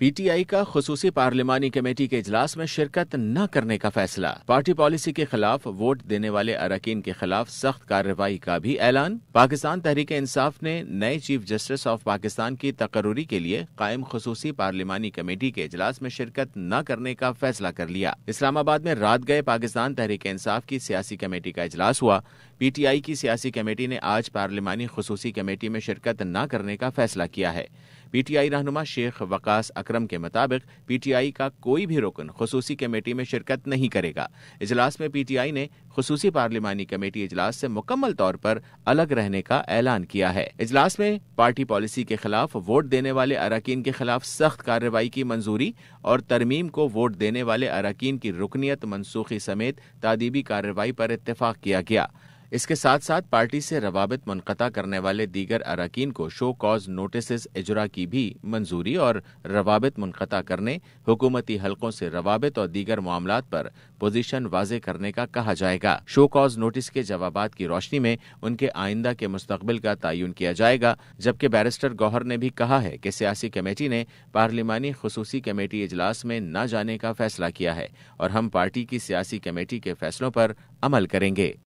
PTI का खसूसी पार्लियमानी committee के इजलास में शिरकत न करने का फैसला पार्टी पॉलिसी के खिलाफ वोट देने वाले अरकान के खिलाफ सख्त कार्रवाई का भी ऐलान पाकिस्तान तहरीक इंसाफ ने नए चीफ जस्टिस ऑफ पाकिस्तान की तकरूरी के लिए कायम खसूसी पार्लियामानी कमेटी के इजलास में शिरकत न करने का फैसला कर लिया इस्लामाबाद में रात गए पाकिस्तान तहरीक इंसाफ की सियासी कमेटी का इजलास हुआ पीटीआई की सियासी कमेटी ने आज पार्लियामानी खसूसी कमेटी में शिरकत न करने का फैसला किया है पी टी आई रहनुमा शेख वकास अक्रम के मुताबिक पी टी आई का कोई भी रुकन खसूसी कमेटी में शिरकत नहीं करेगा इजलास में पी टी आई ने खसूसी पार्लिमानी कमेटी इजलास से मुकम्मल तौर पर अलग रहने का ऐलान किया है इजलास में पार्टी पॉलिसी के खिलाफ वोट देने वाले अरकान के खिलाफ सख्त कार्रवाई की मंजूरी और तरमीम को वोट देने वाले अरकान की रुकनीत मनसूखी समेत तादीबी कार्रवाई पर इतफाक किया गया इसके साथ साथ पार्टी से रवाबित मुनक़ा करने वाले दीगर अरकान को शो कॉज नोटिस इजरा की भी मंजूरी और रवाबित मुनक़ा करने हुकूमती हलकों से रवाबित और दीगर मामला पर पोजीशन वाजे करने का कहा जाएगा शो कॉज नोटिस के जवाब की रोशनी में उनके आइंदा के मुस्तबिल का तयन किया जाएगा जबकि बैरिस्टर गौहर ने भी कहा है कि सियासी कमेटी ने पार्लिमानी खसूसी कमेटी इजलास में न जाने का फैसला किया है और हम पार्टी की सियासी कमेटी के फैसलों पर अमल करेंगे